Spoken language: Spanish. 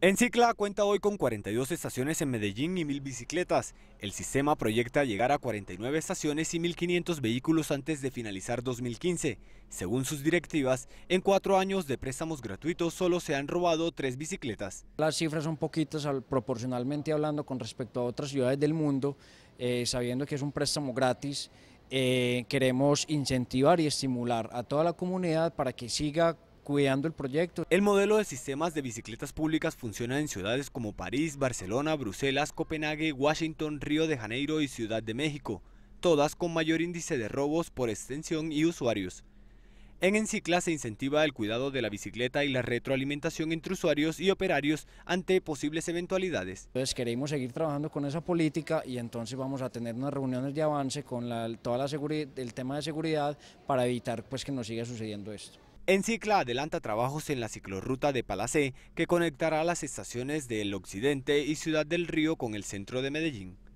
Encicla cuenta hoy con 42 estaciones en Medellín y 1.000 bicicletas. El sistema proyecta llegar a 49 estaciones y 1.500 vehículos antes de finalizar 2015. Según sus directivas, en cuatro años de préstamos gratuitos solo se han robado tres bicicletas. Las cifras son poquitas proporcionalmente hablando con respecto a otras ciudades del mundo, eh, sabiendo que es un préstamo gratis. Eh, queremos incentivar y estimular a toda la comunidad para que siga cuidando el proyecto. El modelo de sistemas de bicicletas públicas funciona en ciudades como París, Barcelona, Bruselas, Copenhague, Washington, Río de Janeiro y Ciudad de México, todas con mayor índice de robos por extensión y usuarios. En Encicla se incentiva el cuidado de la bicicleta y la retroalimentación entre usuarios y operarios ante posibles eventualidades. Entonces queremos seguir trabajando con esa política y entonces vamos a tener unas reuniones de avance con toda la seguridad, el tema de seguridad para evitar pues, que nos siga sucediendo esto. Encicla adelanta trabajos en la ciclorruta de Palacé, que conectará las estaciones del Occidente y Ciudad del Río con el centro de Medellín.